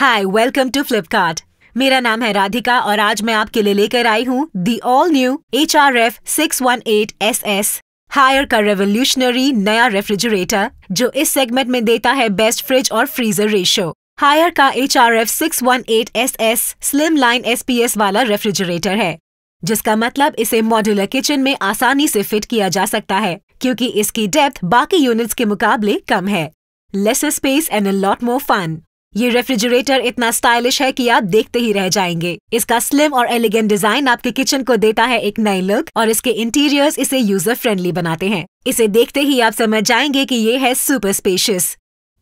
hi welcome to Flipkart मेरा नाम है राधिका और आज मैं आपके लिए लेकर आई हूँ the all new H R F six one eight S S Haier का रेवोल्यूशनरी नया रेफ्रिजरेटर जो इस सेगमेंट में देता है बेस्ट फ्रिज और फ्रीजर रेशो हायर का H R F six one eight S S slim line S P S वाला रेफ्रिजरेटर है जिसका मतलब इसे मॉड्यूलर किचन में आसानी से फिट किया जा सकता है क्योंकि इसकी डेप्थ बाकी यूनिट्स के मुकाबले कम है less space and a lot more fun ये रेफ्रिजरेटर इतना स्टाइलिश है कि आप देखते ही रह जाएंगे इसका स्लिम और एलिगेंट डिजाइन आपके किचन को देता है एक नई लुक और इसके इंटीरियर्स इसे यूजर फ्रेंडली बनाते हैं इसे देखते ही आप समझ जाएंगे कि ये है सुपर स्पेशियस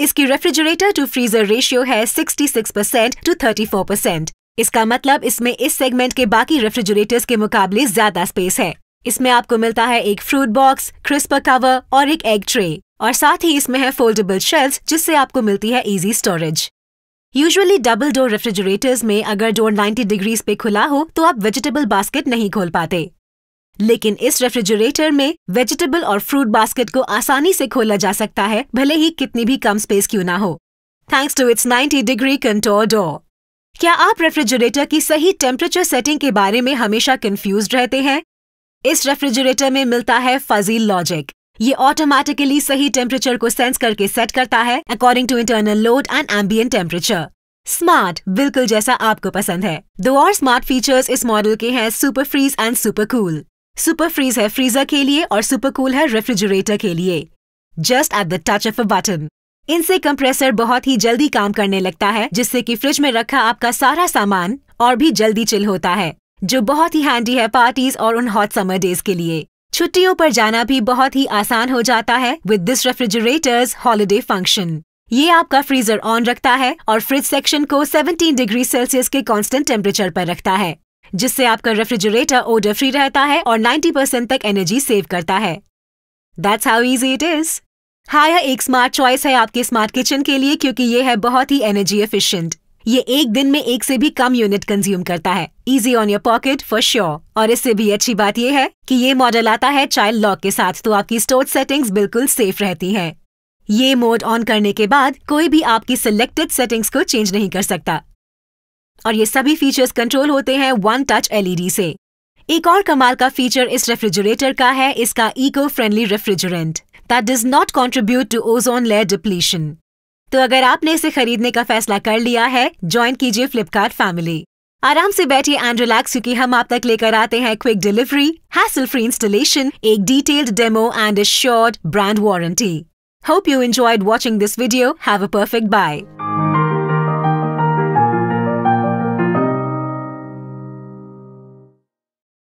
इसकी रेफ्रिजरेटर टू फ्रीजर रेशियो है 66 परसेंट टू 34 परसेंट इसका मतलब इसमें इस सेगमेंट के बाकी रेफ्रिजरेटर्स के मुकाबले ज्यादा स्पेस है इसमें आपको मिलता है एक फ्रूट बॉक्स क्रिस्पर कवर और एक एग ट्रे और साथ ही इसमें है फोल्डेबल शेल्स जिससे आपको मिलती है easy storage usually double door refrigerators में अगर डोर 90 डिग्रीज पे खुला हो तो आप वेजिटेबल बास्केट नहीं खोल पाते लेकिन इस रेफ्रिजरेटर में वेजिटेबल और फ्रूट बास्केट को आसानी से खोला जा सकता है भले ही कितनी भी कम स्पेस क्यों ना हो thanks to its 90 degree contour door क्या आप रेफ्रिजरेटर की सही टेम्परेचर सेटिंग के बारे में हमेशा कंफ्यूज रहते हैं इस रेफ्रिजरेटर में मिलता है फजील लॉजिक ये ऑटोमेटिकली सही टेम्परेचर को सेंस करके सेट करता है according to internal load and ambient temperature smart बिल्कुल जैसा आपको पसंद है दो और स्मार्ट फीचर्स इस मॉडल के हैं super freeze and super cool super freeze है फ्रीजर के लिए और सुपर कूल है रेफ्रिजरेटर के लिए just at the touch of a button इनसे कंप्रेसर बहुत ही जल्दी काम करने लगता है जिससे कि फ्रिज में रखा आपका सारा सामान और भी जल्दी चिल होता है जो बहुत ही हैंडी है पार्टीज और उन हॉट समर डेज के लिए छुट्टियों पर जाना भी बहुत ही आसान हो जाता है with this refrigerator's holiday function ये आपका फ्रीजर ऑन रखता है और फ्रिज सेक्शन को 17 डिग्री सेल्सियस के कांस्टेंट टेम्परेचर पर रखता है जिससे आपका रेफ्रिजरेटर ओडर फ्री रहता है और 90 परसेंट तक एनर्जी सेव करता है that's how easy it is Haier एक स्मार्ट चॉइस है आपके स्मार्ट किचन के लिए क्योंकि ये है बहुत ही एनर्जी एफिशिएंट ये एक दिन में एक से भी कम यूनिट कंज्यूम करता है easy on your pocket for sure और इससे भी अच्छी बात यह है कि ये मॉडल आता है चाइल्ड लॉक के साथ तो आपकी स्टोर सेटिंग्स बिल्कुल सेफ रहती है ये मोड ऑन करने के बाद कोई भी आपकी सिलेक्टेड सेटिंग्स को चेंज नहीं कर सकता और ये सभी फीचर्स कंट्रोल होते हैं वन टच एलईडी से एक और कमाल का फीचर इस रेफ्रिजरेटर का है इसका eco friendly refrigerant that does not contribute to ozone layer depletion तो अगर आपने इसे खरीदने का फैसला कर लिया है ज्वाइन कीजिए फ्लिपकार्ट फैमिली आराम से बैठिए एंड रिलैक्स क्योंकि हम आप तक लेकर आते हैं quick delivery hassle free installation एक detailed demo and a short brand warranty hope you enjoyed watching this video have a perfect bye